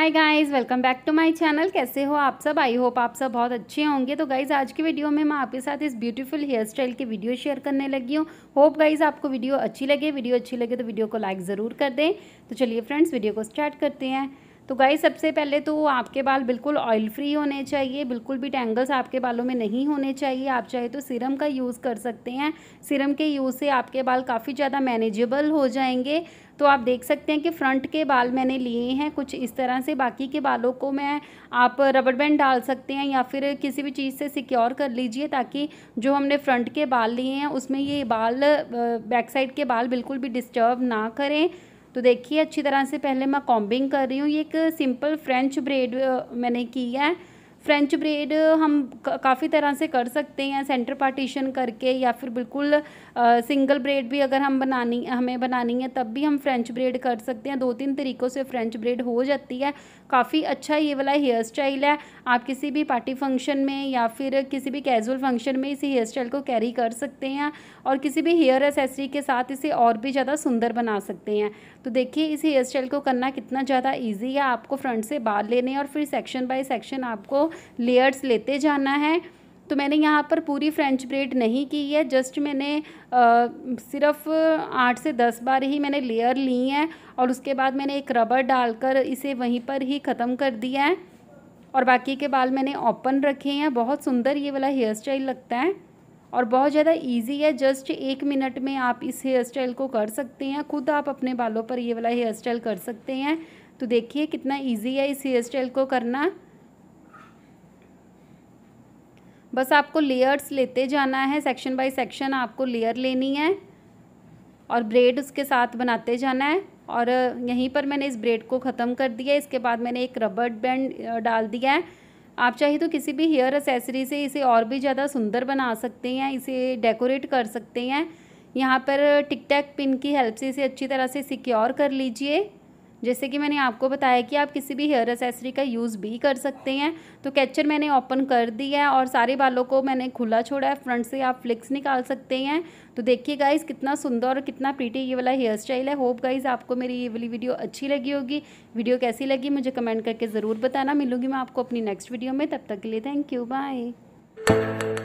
hi guys welcome back to my channel कैसे हो आप सब आई होप आप सब बहुत अच्छे होंगे तो गाइस आज की वीडियो में मैं आपके साथ इस ब्यूटीफुल हेयर स्टाइल की वीडियो शेयर करने लगी हूँ होप गाइस आपको वीडियो अच्छी लगे वीडियो अच्छी लगे तो वीडियो को लाइक ज़रूर कर दें तो चलिए फ्रेंड्स वीडियो को स्टार्ट करते हैं तो गाय सबसे पहले तो आपके बाल बिल्कुल ऑयल फ्री होने चाहिए बिल्कुल भी टैंगल्स आपके बालों में नहीं होने चाहिए आप चाहे तो सीरम का यूज़ कर सकते हैं सीरम के यूज़ से आपके बाल काफ़ी ज़्यादा मैनेजेबल हो जाएंगे तो आप देख सकते हैं कि फ्रंट के बाल मैंने लिए हैं कुछ इस तरह से बाकी के बालों को मैं आप रबर बैंड डाल सकते हैं या फिर किसी भी चीज़ से सिक्योर कर लीजिए ताकि जो हमने फ्रंट के बाल लिए हैं उसमें ये बाल बैक साइड के बाल बिल्कुल भी डिस्टर्ब ना करें तो देखिए अच्छी तरह से पहले मैं कॉम्बिंग कर रही हूँ ये एक सिंपल फ्रेंच ब्रेड मैंने की है फ्रेंच ब्रेड हम काफ़ी तरह से कर सकते हैं सेंटर पार्टीशन करके या फिर बिल्कुल आ, सिंगल ब्रेड भी अगर हम बनानी हमें बनानी है तब भी हम फ्रेंच ब्रेड कर सकते हैं दो तीन तरीक़ों से फ्रेंच ब्रेड हो जाती है काफ़ी अच्छा ये वाला हेयर स्टाइल है आप किसी भी पार्टी फंक्शन में या फिर किसी भी कैजुअल फंक्शन में इसी हेयर स्टाइल को कैरी कर सकते हैं और किसी भी हेयर एसेसरी के साथ इसे और भी ज़्यादा सुंदर बना सकते हैं तो देखिए इस हेयर स्टाइल को करना कितना ज़्यादा ईजी है आपको फ्रंट से बाल लेने और फिर सेक्शन बाई सेक्शन आपको लेयर्स लेते जाना है तो मैंने यहाँ पर पूरी फ्रेंच ब्रेड नहीं की है जस्ट मैंने आ, सिर्फ आठ से दस बार ही मैंने लेयर ली हैं और उसके बाद मैंने एक रबर डालकर इसे वहीं पर ही ख़त्म कर दिया है और बाकी के बाल मैंने ओपन रखे हैं बहुत सुंदर ये वाला हेयर स्टाइल लगता है और बहुत ज़्यादा इजी है जस्ट एक मिनट में आप इस हेयर स्टाइल को कर सकते हैं खुद आप अपने बालों पर ये वाला हेयर स्टाइल कर सकते हैं तो देखिए कितना ईजी है इस हेयर स्टाइल को करना बस आपको लेयर्स लेते जाना है सेक्शन बाय सेक्शन आपको लेयर लेनी है और ब्रेड उसके साथ बनाते जाना है और यहीं पर मैंने इस ब्रेड को ख़त्म कर दिया इसके बाद मैंने एक रबर बैंड डाल दिया है आप चाहे तो किसी भी हेयर एसेसरी से इसे और भी ज़्यादा सुंदर बना सकते हैं इसे डेकोरेट कर सकते हैं यहाँ पर टिक टैक पिन की हेल्प से इसे अच्छी तरह से सिक्योर कर लीजिए जैसे कि मैंने आपको बताया कि आप किसी भी हेयर एसेसरी का यूज़ भी कर सकते हैं तो कैचर मैंने ओपन कर दिया है और सारे बालों को मैंने खुला छोड़ा है फ्रंट से आप फ्लिक्स निकाल सकते हैं तो देखिए गाइज़ कितना सुंदर और कितना प्रीटी ये वाला हेयर स्टाइल है होप गाइज़ आपको मेरी ये वाली वीडियो अच्छी लगी होगी वीडियो कैसी लगी मुझे कमेंट करके ज़रूर बताना मिलूंगी मैं आपको अपनी नेक्स्ट वीडियो में तब तक के लिए थैंक यू बाय